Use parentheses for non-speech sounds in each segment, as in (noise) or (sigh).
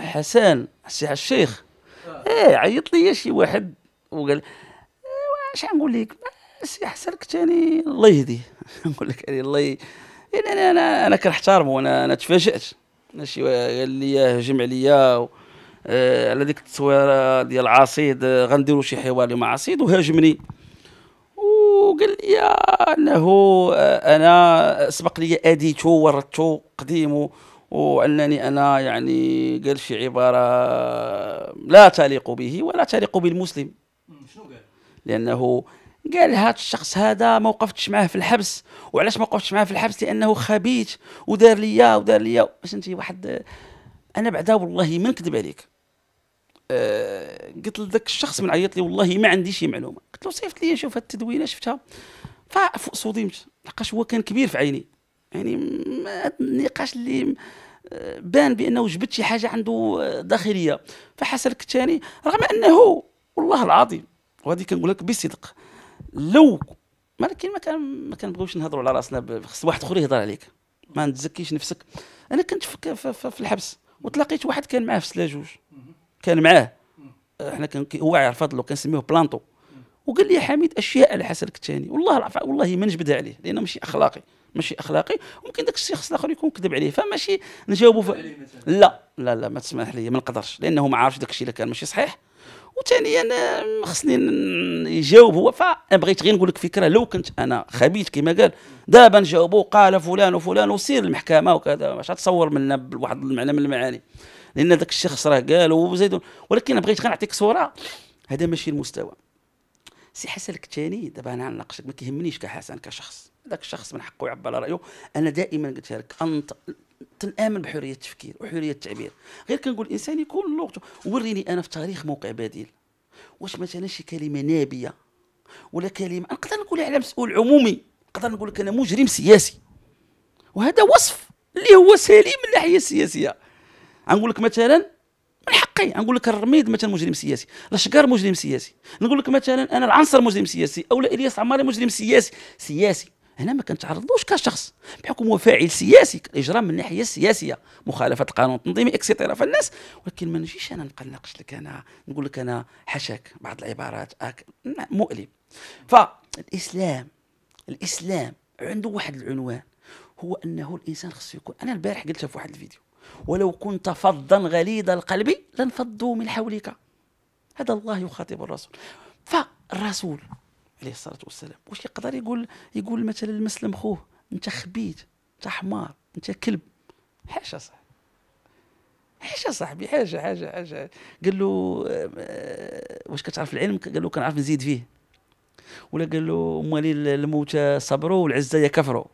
حسن السي الشيخ ايه عيط لي شي واحد وقال إيه، اش نقول لك السي حسن كتاني الله يهديه (laughs) نقول لك الله ي... يعني انا انا انا كنحتارمو انا انا تفاجات شي قال لي هجم عليا و... آه، على ديك التصويره ديال عصيد آه، غنديروا شي حوار مع عصيد وهاجمني وقال لي انه آه، انا سبق لي اديته وردته قديم وانني انا يعني قال شي عباره لا تليق به ولا تليق بالمسلم شنو قال؟ لانه قال هذا الشخص هذا ما وقفتش معاه في الحبس وعلاش ما وقفتش معاه في الحبس لانه خبيث ودار ليا ودار ليا باش انت واحد انا بعدا والله ما نكذب عليك أه قلت لذاك الشخص من عيط لي والله ما عندي شي معلومه قلت له صيفط لي شوف هاد التدوينه شفتها فصدمت لقاش هو كان كبير في عيني يعني النقاش اللي بان بانه جبد شي حاجه عنده داخليه فحسن الكتاني رغم انه والله العظيم وهذه كنقول لك بصدق لو ولكن ما كان ما كنبغيوش نهضروا على راسنا خص واحد اخر يهضر عليك ما نتزكيش نفسك انا كنت في, في, في, في الحبس وتلاقيت واحد كان معاه في سلاجوج كان معاه احنا كان هو عارف فضلو كنسميوه بلانطو وقال لي حميد اشياء على حسن الكتاني والله والله ما نجبدها عليه لانه ماشي اخلاقي ماشي اخلاقي ممكن داك الشخص الاخر يكون كذب عليه فماشي نجاوبوا ف... لا لا لا ما تسمح لي ما نقدرش لانه ما عارفش داك الشيء اللي كان ماشي صحيح وثانيا آه، خصني يجاوب هو فانا بغيت غير نقول لك فكره لو كنت انا خبيث كما قال دابا نجاوبوا قال فلان وفلان وسير المحكمه وكذا واش تصور منا بواحد المعنى من المعاني لان ذاك الشخص راه قال وزيد ولكن بغيت غير نعطيك صوره هذا ماشي المستوى سي حسن الكتاني دابا انا نناقشك ما كيهمنيش كحسن كشخص ذاك الشخص من حقه يعبر على رايه انا دائما قلت لك انت تنامن بحريه التفكير وحريه التعبير غير كنقول الانسان يكون لغته وريني انا في تاريخ موقع بديل واش مثلا شي كلمه نابيه ولا كلمه نقدر نقول على مسؤول عمومي نقدر نقول لك انا مجرم سياسي وهذا وصف اللي هو سليم من الناحيه السياسيه غنقول لك مثلا من حقي نقول لك الرميد مثلا مجرم سياسي الاشقر مجرم سياسي نقول لك مثلا انا العنصر مجرم سياسي او الياس عماري مجرم سياسي سياسي هنا ما كنتعرضوش كشخص بحكم هو فاعل سياسي الاجرام من الناحيه السياسيه مخالفه القانون التنظيمي اكسيتيرا فالناس ولكن ما نجيش انا نبقى نناقش لك انا نقول لك انا حشاك بعض العبارات أك... آه، مؤلم فالاسلام الاسلام عنده واحد العنوان هو انه الانسان خصو يكون انا البارح قلتها في واحد الفيديو ولو كنت فظا غليظ القلب لانفضوا من حولك هذا الله يخاطب الرسول فالرسول عليه الصلاه والسلام واش يقدر يقول يقول مثلا المسلم خوه انت خبيت انت حمار انت كلب حاشا صح حاشا صاحبي حاجه حاجه حاجه قال له آه، واش كتعرف العلم قال له كنعرف نزيد فيه ولا قال له مالي الموتى صبروا والعزه كفروا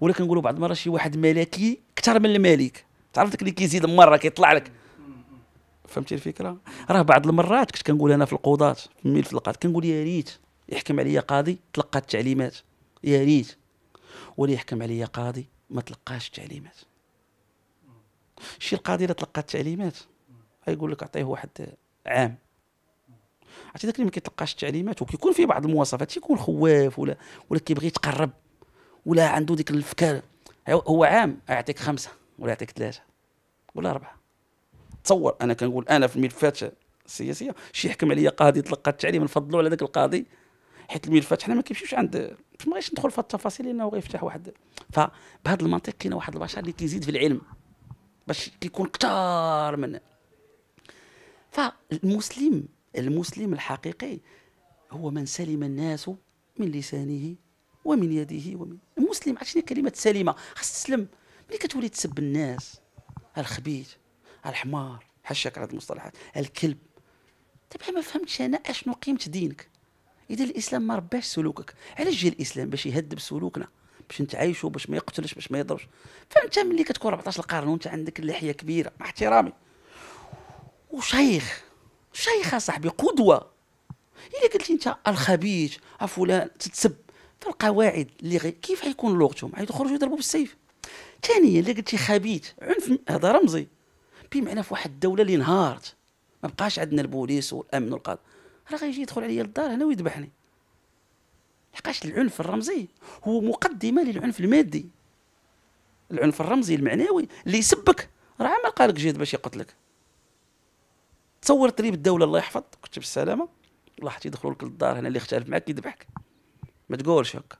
ولا كنقولوا بعض المرات شي واحد ملكي اكثر من الملك تعرف داك اللي كيزيد مره كيطلع لك فهمتي الفكره راه بعض المرات كنت كنقول انا في القضاة في القضاة كنقول يا ريت يحكم عليا قاضي تلقى التعليمات يا ريت ولا يحكم عليا قاضي ما تلقاش التعليمات شي القاضي الا تلقى التعليمات غيقول لك اعطيه واحد عام عرفتي داك اللي ما كيتلقاش التعليمات وكيكون فيه بعض المواصفات يكون خواف ولا ولا كيبغي يتقرب ولا عنده ديك الافكار هو عام يعطيك خمسه ولا يعطيك ثلاثه ولا اربعه تصور انا كنقول انا في الملفات السياسيه شي يحكم عليا قاضي تلقى التعليم نفضلوا على ذاك القاضي حيت الملفات حنا ما كيمشيوش عند ما غاديش ندخل في التفاصيل لانه غيفتح واحد فبهذا المنطق كاين واحد البشر اللي كيزيد في العلم باش كيكون كثار من فالمسلم المسلم الحقيقي هو من سلم الناس من لسانه ومن يده ومن المسلم عرفتي كلمه سليمه خاص تسلم ملي كتولي تسب الناس الخبيث الحمار حشاك على المصطلحات الكلب تبع ما فهمتش انا اشنو قيمه دينك اذا الاسلام ما رباش سلوكك علاش جا الاسلام باش يهذب سلوكنا باش نتعايشوا باش ما يقتلش باش ما يضربش فانت ملي كتكون 14 قرن وانت عندك اللحيه كبيره مع احترامي وشيخ شيخ صاحبي قدوه الا قلت لي انت الخبيث أه فلان تتسب فالقواعد اللي غي... كيف غيكون لغتهم غيخرجوا يضربوا بالسيف ثانيا الا قلتي خبيث عنف هذا رمزي بمعنى في واحد الدوله اللي انهارت ما بقاش عندنا البوليس والامن والقضاء راه غيجي يدخل عليا للدار هنا ويذبحني لحقاش العنف الرمزي هو مقدمه للعنف المادي العنف الرمزي المعنوي اللي يسبك راه عمل قالك لك باش يقتلك تصور تريب الدوله الله يحفظ كنت بالسلامه حتى يدخلوا لك للدار هنا اللي اختلف معك يذبحك ما تقولش هكا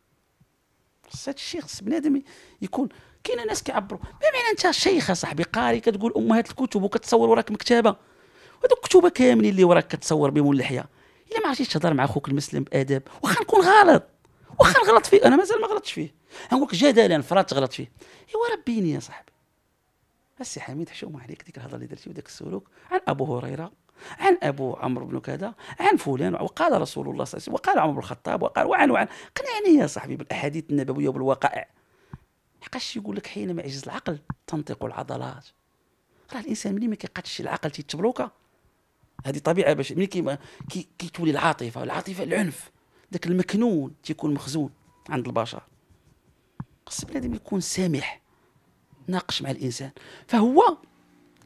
خص هذا الشيء خص بنادم يكون كاين ناس كيعبروا ما معنى انت شيخ صاحبي قاري كتقول امهات الكتب وكتصور وراك مكتبه هذوك الكتب كاملين اللي وراك كتصور بهم اللحيه الا ما عرفتيش تهضر مع اخوك المسلم بادب واخا نكون غلط واخا نغلط فيه انا مازال ما غلطتش فيه نقول لك جدلا فرات تغلط فيه ايوا ربيني يا صاحبي السي حميد حشومه عليك ديك الهضره اللي درتي وداك السلوك عن ابو هريره عن ابو عمرو بن كذا عن فلان وقال رسول الله صلى الله عليه وسلم وقال عمر بن الخطاب وقال وعن وعن قنعني يا صاحبي بالاحاديث النبويه وبالوقائع لحقاش يقول لك حينما يعجز العقل تنطق العضلات راه الانسان ملي ما كيقاتش العقل تيتبلوكا هذه طبيعه باش ملي كي, كي تولي العاطفه العاطفه العنف ذاك المكنون تيكون مخزون عند البشر خص بنادم يكون سامح ناقش مع الانسان فهو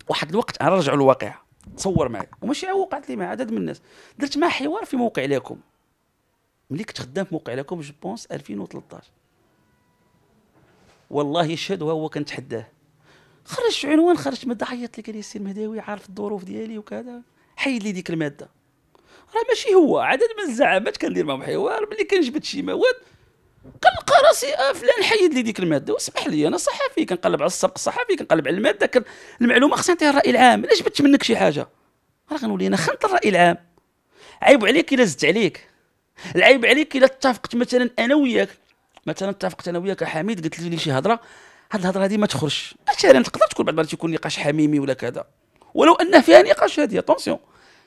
واحد الوقت انا رجعوا للواقع تصور معايا وماشي وقعت لي مع عدد من الناس درت معاه حوار في موقع لكم ملي كنت خدام في موقع لكم جو بونس 2013 والله يشهد وهو كنتحداه خرجت عنوان خرجت ماده عيطت لي قال لي السي عارف الظروف ديالي وكذا حيد لي ديك الماده راه ماشي هو عدد من الزعامات كندير معهم حوار ملي كنجبد شي مواد كنلقى راسي آه، فلان حيد لي ديك الماده واسمح لي انا صحفي كنقلب على السبق الصحفي كنقلب على الماده كن... المعلومه خصها نعطيها الراي العام الا جبدت منك شي حاجه راه غنولي انا خنت الراي العام عيب عليك الا زدت عليك العيب عليك الا اتفقت مثلا انا وياك مثلا اتفقت انا وياك حميد قلت لي شي هضره هاد الهضره هذه ما تخرجش مثلا تقدر تكون بعض المرات يكون نقاش حميمي ولا كذا ولو ان فيها نقاش هذه اتونسيون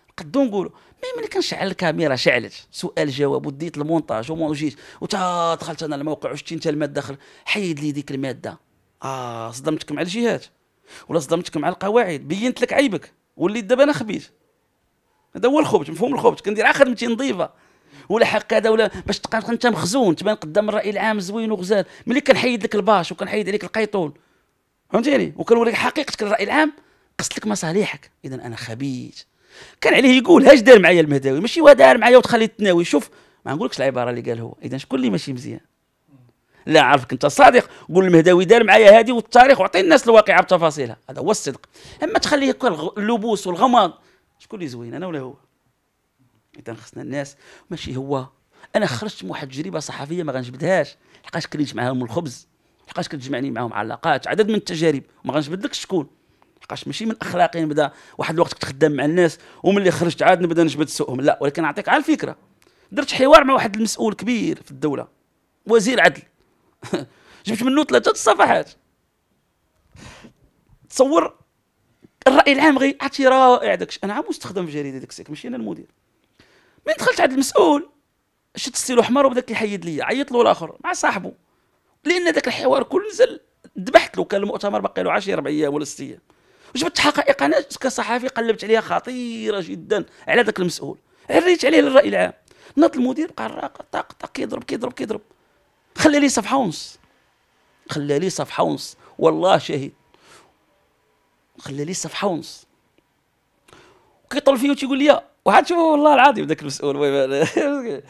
نقدو نقولوا مي ملي كنشعل الكاميرا شعلت سؤال جواب وديت المونتاج وجيت وتا دخلت انا الموقع وشتي انت الماده دخل حيد لي ديك الماده اه صدمتك مع الجهات ولا صدمتك مع القواعد بينت لك عيبك وليت دابا انا خبيت هذا هو الخبت مفهوم الخبت كندير عا خدمتي نظيفه ولا حق هذا ولا باش تبقى انت مخزون تبان قدام الراي العام زوين وغزال ملي كنحيد لك الباش وكنحيد عليك القيطون فهمتيني وكنوريك حقيقتك الراي العام قصت لك مصالحك اذا انا خبيث كان عليه يقول هاش دار معايا المهداوي ماشي هو دار معايا وتخلي التناوي شوف ما نقولكش العباره اللي قال هو اذا شكون اللي ماشي مزيان لا عارفك انت صادق قول المهداوي دار معايا هذه والتاريخ وعطي الناس الواقعه بتفاصيلها هذا هو الصدق اما تخليه اللبوس والغمض شكون اللي زوين انا ولا هو اذا خصنا الناس ماشي هو انا خرجت من واحد التجربه صحفيه ما غنجبدهاش لحقاش كريت معاهم الخبز لحقاش كتجمعني معاهم علاقات عدد من التجارب ما غنجبدلكش شكون لحقاش ماشي من اخلاقي نبدا واحد الوقت كنت خدام مع الناس وملي خرجت عاد نبدا نجبد سوقهم لا ولكن نعطيك على الفكره درت حوار مع واحد المسؤول كبير في الدوله وزير عدل (laughs) جبت منه ثلاثه الصفحات تصور الراي العام غي عطي رائع داكشي انا عام مستخدم في جريده داك ماشي انا المدير من دخلت عند المسؤول شفت السيلو حمر وبدا كيحيد ليا عيط له الاخر مع صاحبه لان داك الحوار كل نزل ذبحت له كان المؤتمر باقي له 10 ايام ولا 6 ايام وجبت حقائق انا كصحفي قلبت عليها خطيره جدا على ذاك المسؤول عريت عليه للراي العام نط المدير بقى الراقه طق طق كيضرب كيضرب كيضرب خلى لي صفحه ونص خلى لي صفحه ونص والله شهيد خلى لي صفحه ونص كيطول فيا وتيقول لي وعاد شوف والله العظيم ذاك المسؤول المهم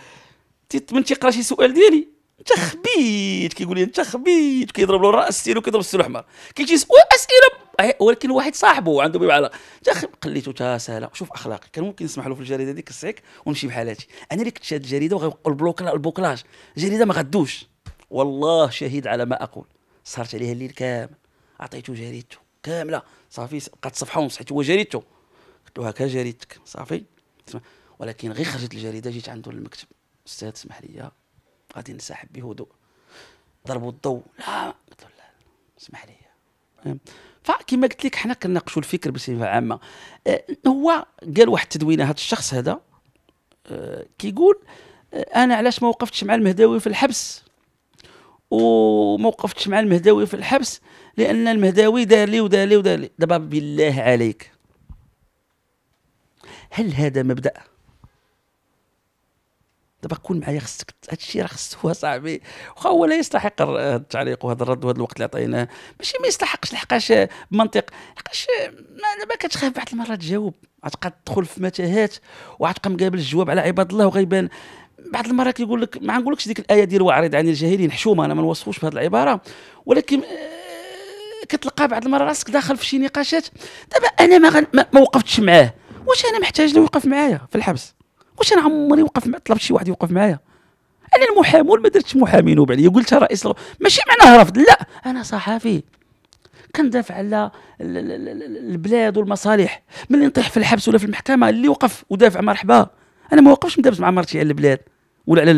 (laughs) من تيقرا شي سؤال ديالي انت خبيت كيقول لي انت خبيت كيضرب له الراس ستيلو كيضرب الستيلو احمر كيجي اسئله ولكن واحد صاحبه عنده بيب على انت قليته تا سهله شوف اخلاقي كان ممكن نسمح له في الجريده ديك السيك ونمشي بحالاتي انا اللي كنت شاد الجريده وغيبقى البلوكلا البوكلاج الجريده ما غدوش والله شهيد على ما اقول سهرت عليها الليل كامل عطيته جريدته كامله صافي بقات صفحه ونص حيت هو جريدته قلت له هكا جريدتك صافي ولكن غير خرجت الجريده جيت عنده للمكتب استاذ اسمح لي غادي نسحب بهدوء ضربوا الضوء لا قلت له لا اسمح لي فكما قلت لك حنا كنناقشوا الفكر بصفه عامه أه، هو قال واحد التدوينه هذا الشخص هذا أه، كيقول أه، انا علاش ما وقفتش مع المهداوي في الحبس وما وقفتش مع المهداوي في الحبس لان المهداوي دار لي ودار لي ودار لي دابا بالله عليك هل هذا مبدا دابا كون معايا خصك هادشي راه خصو صاحبي واخا هو لا يستحق التعليق وهذا الرد وهذا الوقت اللي عطيناه ماشي ما يستحقش لحقاش بمنطق لحقاش ما دابا كتخاف بعض المرات تجاوب غتبقى تدخل في متاهات وغتبقى مقابل الجواب على عباد الله وغيبان بعض المرات كيقول لك ما نقولكش ديك الايه ديال واعرض عن الجاهلين حشومه انا ما نوصفوش بهذه العباره ولكن آه، كتلقى بعض المرات راسك داخل في شي نقاشات دابا انا ما, غن... ما وقفتش معاه واش انا محتاج له يوقف معايا في الحبس واش انا عمري وقف مع طلبت شي واحد يوقف معايا انا المحامي ما درتش محامي نوب عليا قلت رئيس الغ... ماشي معناه رفض لا انا صحفي كندافع على البلاد والمصالح ملي نطيح في الحبس ولا في المحكمه اللي وقف ودافع مرحبا انا ما وقفش مدابز مع مرتي على البلاد ولا على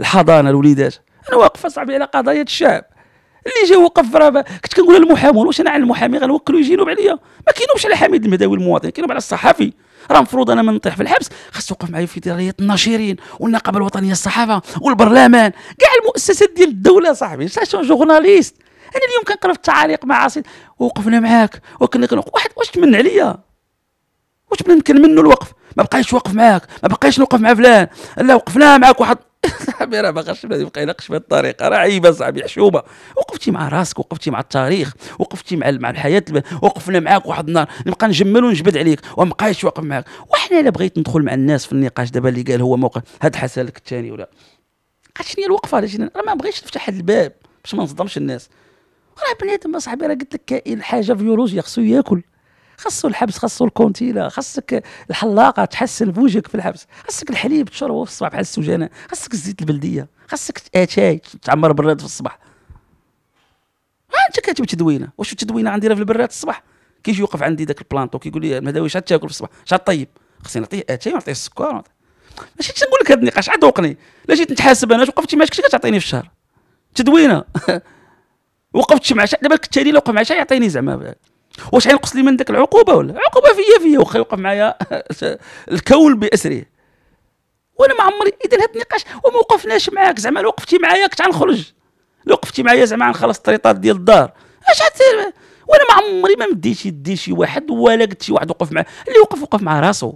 الحضانه الوليدات انا واقف اصاحبي على قضايا الشعب اللي جا وقف راه كنت كنقول للمحامون واش انا على المحامي غنوكلو يجي ينوب عليا ما كينوبش على حميد المداوي المواطن كينوب على الصحفي راه المفروض انا من نطيح في الحبس خاص توقف معايا فيدراليه الناشرين والنقابه الوطنيه الصحافه والبرلمان كاع المؤسسات ديال الدوله صاحبي ساشون جورناليست انا اليوم كنقرا في التعاليق مع عاصي وقفنا معاك وكنا كنوقف واحد واش تمن عليا واش تمن نمكن منه الوقف ما بقايش واقف معاك ما بقايش نوقف مع فلان لا وقفنا معاك واحد صاحبي راه ما غاش بلادي يبقى يناقش بهذه الطريقه راه عيبه صاحبي حشومه وقفتي مع راسك وقفتي مع التاريخ وقفتي مع مع الحياه وقفنا معاك واحد النهار نبقى نجمل ونجبد عليك وما واقف معاك وحنا الا بغيت ندخل مع الناس في النقاش دابا اللي قال هو موقف هاد الحسن لك الثاني ولا عرفت شنو هي الوقفه راه ما بغيتش نفتح هذا الباب باش ما نصدمش الناس راه بنادم صاحبي راه قلت لك كائن حاجه فيولوجيا خصو ياكل خاصو الحبس خاصو الكونتيلا خاصك الحلاقه تحسن بوجهك في الحبس خاصك الحليب تشربه في الصباح بحال السجناء خاصك الزيت البلديه خاصك اتاي تعمر براد في الصباح ها انت كاتب تدوينه واش التدوينه عندي في البراد الصباح كيجي يوقف عندي ذاك البلانطو كيقول لي المهداوي شحال تاكل في الصباح اش طيب خصني نعطيه اتاي ونعطيه السكر ماشي تنقول لك هذا النقاش عذوقني لا جيت نتحاسب انا وقفتي معاك كنت كتعطيني في الشهر تدوينه (laughs) وقفتش مع شي دابا التالي لو وقف مع شي يعطيني زعما واش حينقص لي من ديك العقوبه ولا عقوبه فيا فيا واخا يوقف معايا (laughs) الكون باسره وانا ما عمري اذا هاد النقاش وما وقفناش معاك زعما لو وقفتي معايا كنت غنخرج لو وقفتي معايا زعما غنخلص الطريطات ديال الدار اش غدير وانا ما عمري ما مديت يدي شي واحد ولا قلت شي واحد وقف معاه اللي وقف وقف مع راسو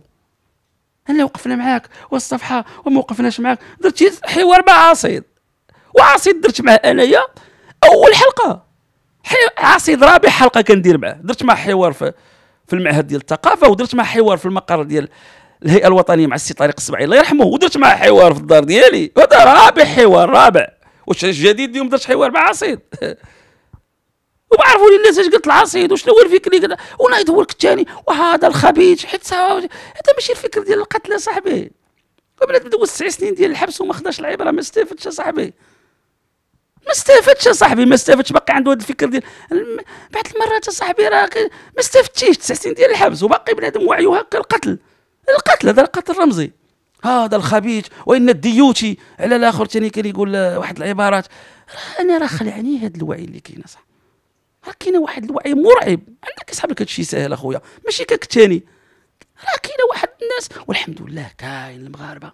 انا وقفنا معاك والصفحه وما وقفناش معاك درتي حوار مع عاصيد وعاصيد درت معاه انايا اول حلقه حي... عاصي ضرابي حلقه كندير معاه درت معاه حوار في, في المعهد ديال الثقافه ودرت معاه حوار في المقر ديال الهيئه الوطنيه مع السي طارق السبعي الله يرحمه ودرت معاه حوار في الدار ديالي هذا رابع حوار رابع واش جديد اليوم درت حوار مع عصيد (laughs) وبعرفوا لي الناس اش قلت العصيد وشنو هو الفكر اللي قلت ونايض هو الثاني وهذا الخبيث حيت هذا ماشي الفكر ديال القتل صاحبي وبنادم دوز تسع سنين ديال الحبس وما خداش العبره ما استفدش صاحبي ما استفدتش صاحبي ما استفدتش باقي عنده هذا الفكر ديال بعد المرات صاحبي راه ما استفدتيش تسع سنين ديال الحبس وباقي بنادم وعيه هكا القتل القتل هذا القتل الرمزي هذا الخبيث وان الديوتي على الاخر ثاني كان يقول واحد العبارات انا راه خلعني هذا الوعي اللي كاين صح راه كاين واحد الوعي مرعب عندك صاحبك هادشي ساهل اخويا ماشي كاك الثاني راه كاين واحد الناس والحمد لله كاين المغاربه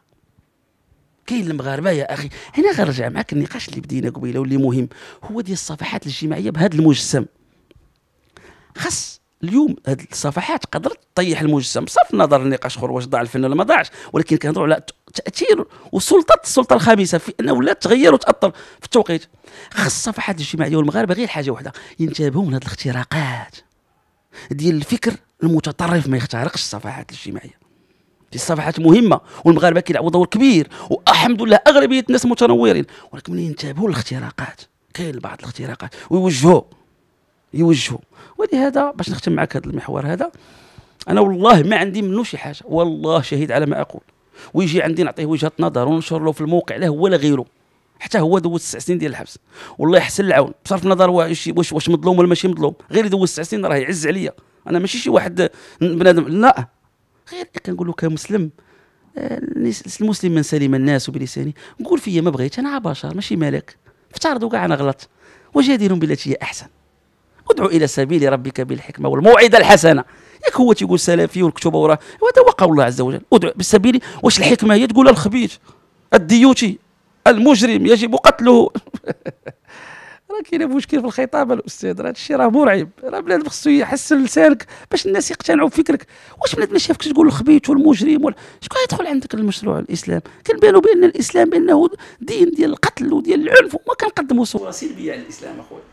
كاين المغاربه يا اخي هنا غنرجع معك النقاش اللي بدينا قبيله واللي مهم هو ديال الصفحات الاجتماعيه بهذا المجسم خاص اليوم هاد الصفحات قدرت تطيح المجسم بصرف النظر النقاش اخر واش ضاع الفن ولا ما ضاعش ولكن كنهضروا على تاثير وسلطه السلطه الخبيثه في انه ولات تغير وتاثر في التوقيت خاص الصفحات الاجتماعيه والمغاربه غير حاجه واحده ينتبهوا من هاد الاختراقات ديال الفكر المتطرف ما يخترقش الصفحات الاجتماعيه في صفحات مهمه والمغاربه كيلعبوا دور كبير والحمد لله اغلبيه الناس متنورين ولكن ملي ينتبهوا للاختراقات كاين بعض الاختراقات ويوجهوا يوجهوا ولهذا باش نختم معك هذا المحور هذا انا والله ما عندي منه شي حاجه والله شهيد على ما اقول ويجي عندي نعطيه وجهه نظر وننشر له في الموقع لا هو ولا غيره حتى هو دوز تسع سنين ديال الحبس والله يحسن العون بصرف النظر واش واش مظلوم ولا ماشي مظلوم غير دوز تسع سنين راه يعز عليا انا ماشي شي واحد بنادم لا غير كنقول كمسلم آه، المسلم من سلم الناس بلسانه نقول فيا ما بغيت انا بشر ماشي ملك افترضوا كاع انا غلط وجادلوا بالتي هي احسن ادعو الى سبيل ربك بالحكمه والموعظه الحسنه ياك هو تيقول سلفي والكتب وراه وهذا هو قول الله عز وجل ادعو بالسبيل واش الحكمه هي تقول الخبيث الديوتي المجرم يجب قتله (laughs) راه كاين مشكل في الخطاب الاستاذ راه الشيء راه مرعب راه بنادم خصو يحسن لسانك باش الناس يقتنعوا بفكرك واش بنادم شافك تقول الخبيث والمجرم ولا شكون يدخل عندك المشروع الاسلام كنبانوا بان الاسلام بانه دين ديال القتل وديال العنف وما كنقدموا صوره سلبيه على الاسلام اخويا